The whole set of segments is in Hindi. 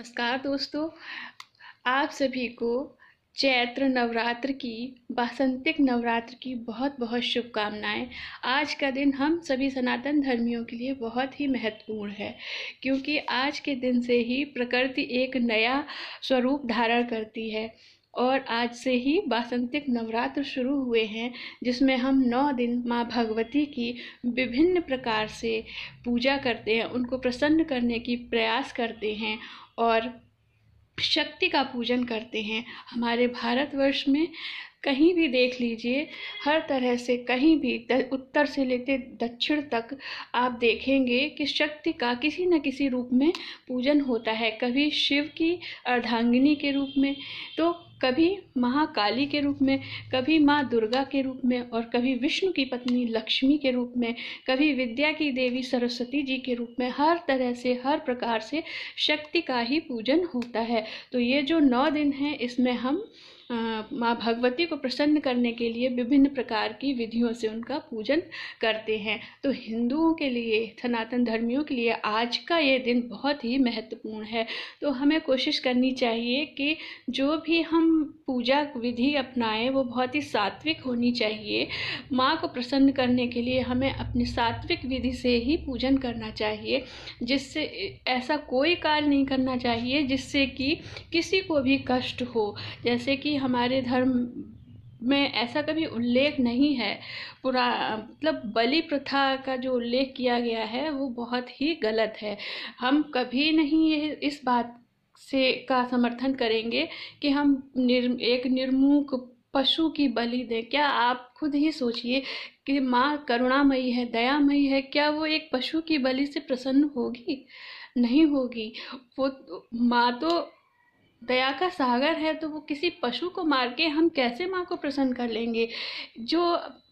नमस्कार दोस्तों आप सभी को चैत्र नवरात्र की बासंतिक नवरात्र की बहुत बहुत शुभकामनाएं आज का दिन हम सभी सनातन धर्मियों के लिए बहुत ही महत्वपूर्ण है क्योंकि आज के दिन से ही प्रकृति एक नया स्वरूप धारण करती है और आज से ही बासंतिक नवरात्र शुरू हुए हैं जिसमें हम नौ दिन माँ भगवती की विभिन्न प्रकार से पूजा करते हैं उनको प्रसन्न करने की प्रयास करते हैं और शक्ति का पूजन करते हैं हमारे भारतवर्ष में कहीं भी देख लीजिए हर तरह से कहीं भी उत्तर से लेते दक्षिण तक आप देखेंगे कि शक्ति का किसी न किसी रूप में पूजन होता है कभी शिव की अर्धांगिनी के रूप में तो कभी महाकाली के रूप में कभी माँ दुर्गा के रूप में और कभी विष्णु की पत्नी लक्ष्मी के रूप में कभी विद्या की देवी सरस्वती जी के रूप में हर तरह से हर प्रकार से शक्ति का ही पूजन होता है तो ये जो नौ दिन हैं इसमें हम माँ भगवती को प्रसन्न करने के लिए विभिन्न प्रकार की विधियों से उनका पूजन करते हैं तो हिंदुओं के लिए सनातन धर्मियों के लिए आज का ये दिन बहुत ही महत्वपूर्ण है तो हमें कोशिश करनी चाहिए कि जो भी हम पूजा विधि अपनाएं वो बहुत ही सात्विक होनी चाहिए माँ को प्रसन्न करने के लिए हमें अपनी सात्विक विधि से ही पूजन करना चाहिए जिससे ऐसा कोई कार्य नहीं करना चाहिए जिससे कि किसी को भी कष्ट हो जैसे कि हमारे धर्म में ऐसा कभी उल्लेख नहीं है पूरा मतलब बलि प्रथा का जो उल्लेख किया गया है वो बहुत ही गलत है हम कभी नहीं ये इस बात से का समर्थन करेंगे कि हम निर, एक निर्मुख पशु की बलि दें क्या आप खुद ही सोचिए कि माँ करुणामयी है दयामयी है क्या वो एक पशु की बलि से प्रसन्न होगी नहीं होगी वो तो, माँ तो दया का सागर है तो वो किसी पशु को मार के हम कैसे माँ को प्रसन्न कर लेंगे जो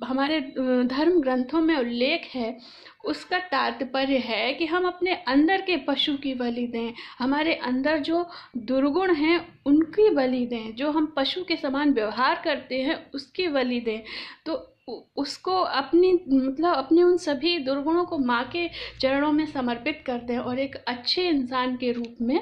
हमारे धर्म ग्रंथों में उल्लेख है उसका तात्पर्य है कि हम अपने अंदर के पशु की बलि दें हमारे अंदर जो दुर्गुण हैं उनकी बलि दें जो हम पशु के समान व्यवहार करते हैं उसकी बलि दें तो उसको अपनी मतलब अपने उन सभी दुर्गुणों को माँ के चरणों में समर्पित कर दें और एक अच्छे इंसान के रूप में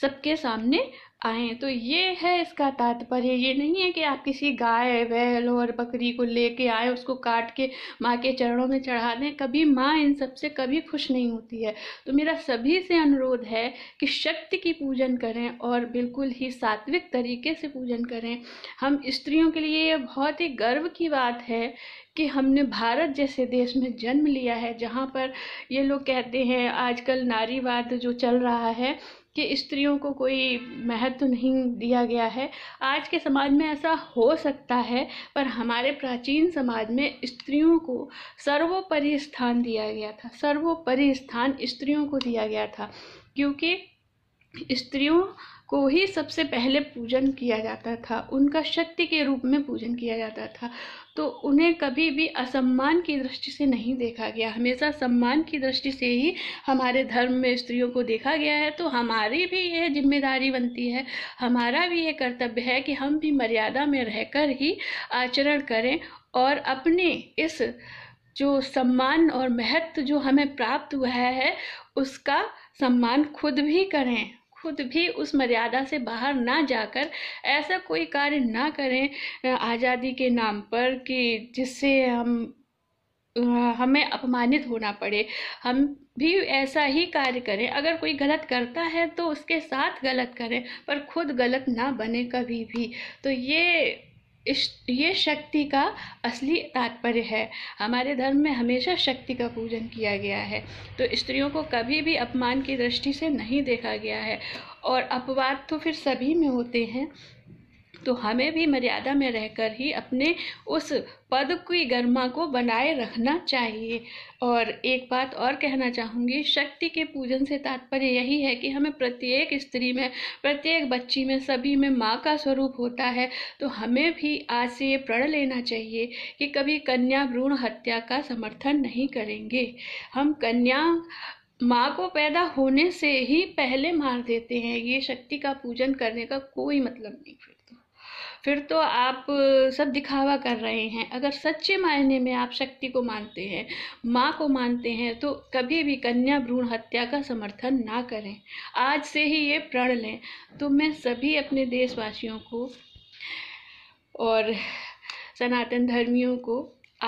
सबके सामने आए तो ये है इसका तात्पर्य ये नहीं है कि आप किसी गाय बैल और बकरी को लेके आए उसको काट के माँ के चरणों में चढ़ा दें कभी माँ इन सब से कभी खुश नहीं होती है तो मेरा सभी से अनुरोध है कि शक्ति की पूजन करें और बिल्कुल ही सात्विक तरीके से पूजन करें हम स्त्रियों के लिए बहुत ही गर्व की बात है कि हमने भारत जैसे देश में जन्म लिया है जहाँ पर ये लोग कहते हैं आजकल नारीवाद जो चल रहा है कि स्त्रियों को कोई महत्व नहीं दिया गया है आज के समाज में ऐसा हो सकता है पर हमारे प्राचीन समाज में स्त्रियों को सर्वोपरि स्थान दिया गया था सर्वोपरि स्थान स्त्रियों को दिया गया था क्योंकि स्त्रियों को ही सबसे पहले पूजन किया जाता था उनका शक्ति के रूप में पूजन किया जाता था तो उन्हें कभी भी असम्मान की दृष्टि से नहीं देखा गया हमेशा सम्मान की दृष्टि से ही हमारे धर्म में स्त्रियों को देखा गया है तो हमारी भी यह जिम्मेदारी बनती है हमारा भी यह कर्तव्य है कि हम भी मर्यादा में रहकर ही आचरण करें और अपने इस जो सम्मान और महत्व जो हमें प्राप्त हुआ है उसका सम्मान खुद भी करें खुद भी उस मर्यादा से बाहर ना जाकर ऐसा कोई कार्य ना करें आज़ादी के नाम पर कि जिससे हम हमें अपमानित होना पड़े हम भी ऐसा ही कार्य करें अगर कोई गलत करता है तो उसके साथ गलत करें पर खुद गलत ना बने कभी भी तो ये इस ये शक्ति का असली तात्पर्य है हमारे धर्म में हमेशा शक्ति का पूजन किया गया है तो स्त्रियों को कभी भी अपमान की दृष्टि से नहीं देखा गया है और अपवाद तो फिर सभी में होते हैं तो हमें भी मर्यादा में रहकर ही अपने उस पद की गरिमा को बनाए रखना चाहिए और एक बात और कहना चाहूँगी शक्ति के पूजन से तात्पर्य यही है कि हमें प्रत्येक स्त्री में प्रत्येक बच्ची में सभी में माँ का स्वरूप होता है तो हमें भी आज से ये प्रण लेना चाहिए कि कभी कन्या भ्रूण हत्या का समर्थन नहीं करेंगे हम कन्या माँ को पैदा होने से ही पहले मार देते हैं ये शक्ति का पूजन करने का कोई मतलब नहीं फिर तो आप सब दिखावा कर रहे हैं अगर सच्चे मायने में आप शक्ति को मानते हैं माँ को मानते हैं तो कभी भी कन्या भ्रूण हत्या का समर्थन ना करें आज से ही ये प्रण लें तो मैं सभी अपने देशवासियों को और सनातन धर्मियों को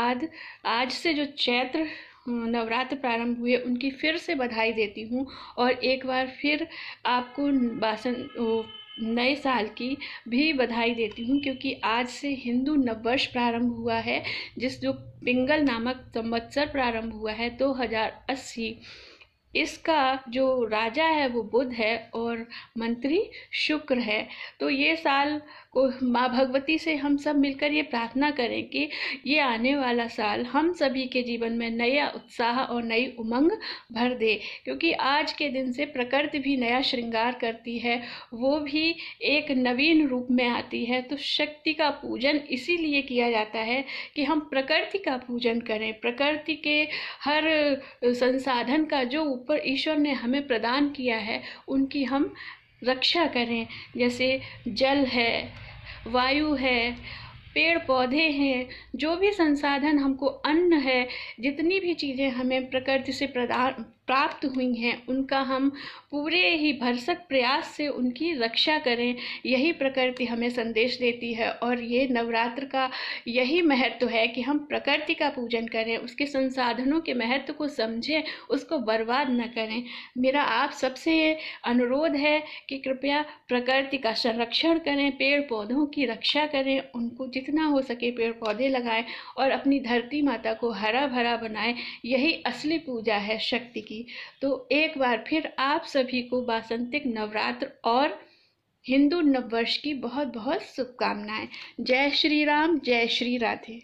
आज आज से जो चैत्र नवरात्र प्रारंभ हुए उनकी फिर से बधाई देती हूँ और एक बार फिर आपको बासन नए साल की भी बधाई देती हूँ क्योंकि आज से हिंदू नववर्ष प्रारंभ हुआ है जिस जो पिंगल नामक संवत्सर प्रारंभ हुआ है दो हज़ार अस्सी इसका जो राजा है वो बुध है और मंत्री शुक्र है तो ये साल को माँ भगवती से हम सब मिलकर ये प्रार्थना करें कि ये आने वाला साल हम सभी के जीवन में नया उत्साह और नई उमंग भर दे क्योंकि आज के दिन से प्रकृति भी नया श्रृंगार करती है वो भी एक नवीन रूप में आती है तो शक्ति का पूजन इसीलिए किया जाता है कि हम प्रकृति का पूजन करें प्रकृति के हर संसाधन का जो ऊपर ईश्वर ने हमें प्रदान किया है उनकी हम रक्षा करें जैसे जल है वायु है पेड़ पौधे हैं जो भी संसाधन हमको अन्न है जितनी भी चीज़ें हमें प्रकृति से प्रदान प्राप्त हुई हैं उनका हम पूरे ही भरसक प्रयास से उनकी रक्षा करें यही प्रकृति हमें संदेश देती है और ये नवरात्र का यही महत्व है कि हम प्रकृति का पूजन करें उसके संसाधनों के महत्व को समझें उसको बर्बाद न करें मेरा आप सबसे ये अनुरोध है कि कृपया प्रकृति का संरक्षण करें पेड़ पौधों की रक्षा करें उनको जितना हो सके पेड़ पौधे लगाएं और अपनी धरती माता को हरा भरा बनाएं यही असली पूजा है शक्ति की थी तो एक बार फिर आप सभी को बासंतिक नवरात्र और हिंदू नववर्ष की बहुत बहुत शुभकामनाएं जय श्री राम जय श्री राधे